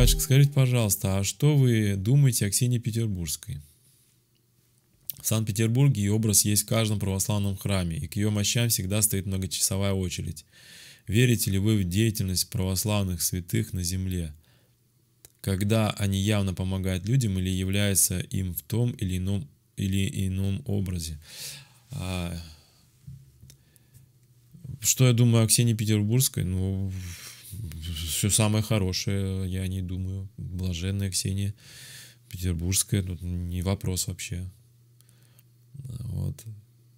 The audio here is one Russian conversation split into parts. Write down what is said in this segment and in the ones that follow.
Батюшка, скажите, пожалуйста, а что вы думаете о Ксении Петербургской? В Санкт-Петербурге ее образ есть в каждом православном храме, и к ее мощам всегда стоит многочасовая очередь. Верите ли вы в деятельность православных святых на земле, когда они явно помогают людям или являются им в том или ином, или ином образе? А, что я думаю о Ксении Петербургской? Ну, все самое хорошее, я не думаю. Блаженная Ксения Петербургская, тут не вопрос вообще. Вот.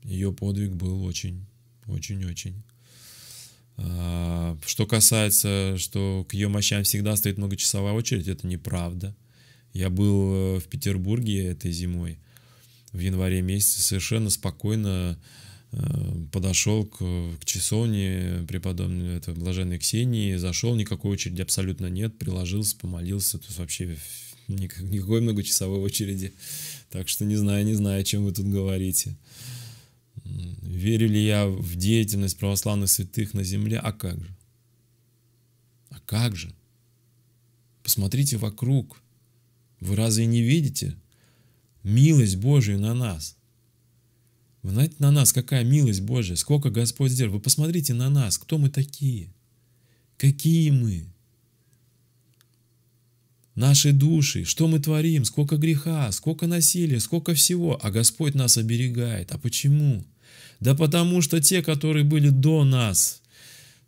Ее подвиг был очень, очень-очень. А, что касается, что к ее мощам всегда стоит многочасовая очередь, это неправда. Я был э, в Петербурге этой зимой, в январе месяце, совершенно спокойно Э, подошел к, к часовне преподобной это, блаженной Ксении, зашел, никакой очереди абсолютно нет, приложился, помолился, то есть вообще никак, никакой многочасовой очереди. Так что не знаю, не знаю, о чем вы тут говорите. Верю ли я в деятельность православных святых на земле? А как же? А как же? Посмотрите вокруг. Вы разве не видите милость Божию на нас – вы знаете, на нас, какая милость Божья, сколько Господь сделал. Вы посмотрите на нас, кто мы такие, какие мы. Наши души, что мы творим, сколько греха, сколько насилия, сколько всего, а Господь нас оберегает. А почему? Да потому что те, которые были до нас,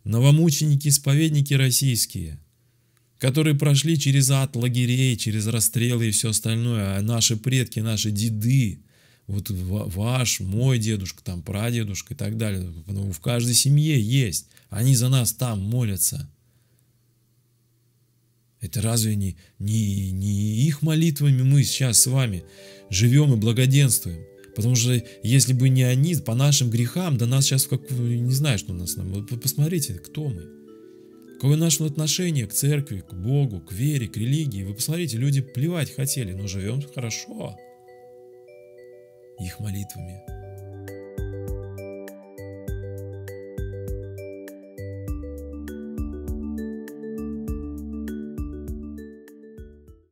новомученики-исповедники российские, которые прошли через ад лагерей, через расстрелы и все остальное, а наши предки, наши деды – вот ваш, мой дедушка, там, прадедушка и так далее. Ну, в каждой семье есть. Они за нас там молятся. Это разве не, не, не их молитвами мы сейчас с вами живем и благоденствуем? Потому что если бы не они, по нашим грехам, да нас сейчас как... Не знаю, что у нас... Посмотрите, кто мы. Какое наше отношение к церкви, к Богу, к вере, к религии. Вы посмотрите, люди плевать хотели, но живем хорошо. Хорошо их молитвами.